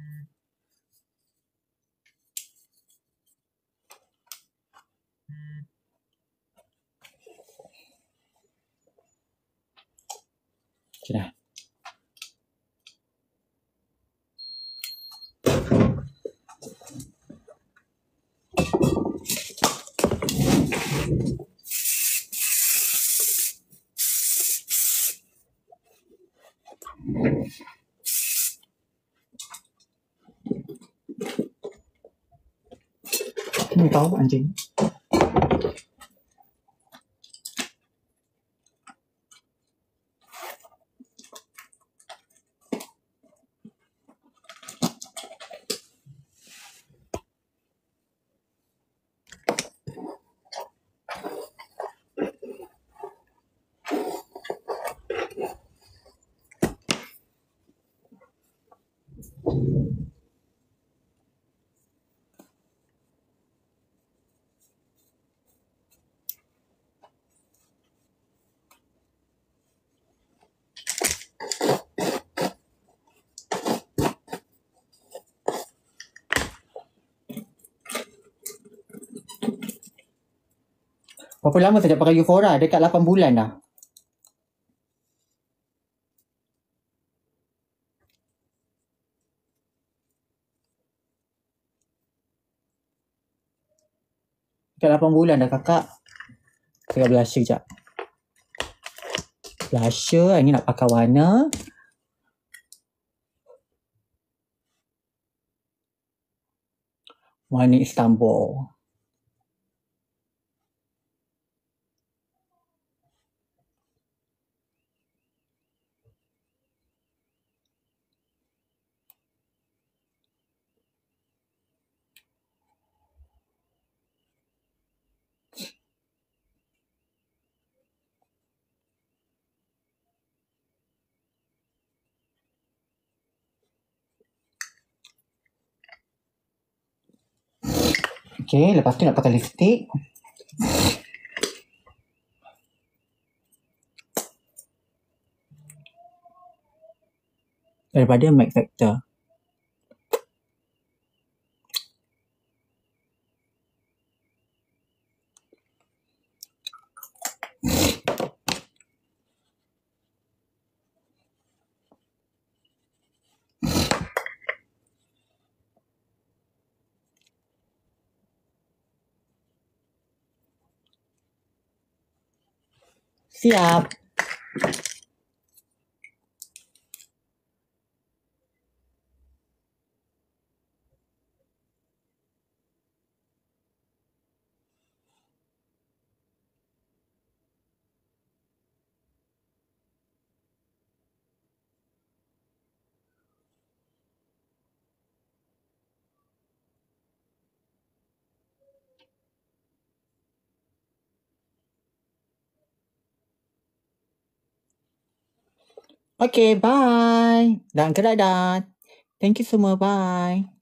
嗯，进来。28 bạn chính Berapa lama saya tak pakai Euphora? Dekat 8 bulan dah. Dekat 8 bulan dah kakak. Saya blusher sekejap. Blusher. Ini eh, nak pakai warna. Warna Istanbul. Okay, lepas tu nak pakai lipstick. Daripada Mac Factor. เสียบ Okay, bye. Dan kedadah. Thank you semua. Bye.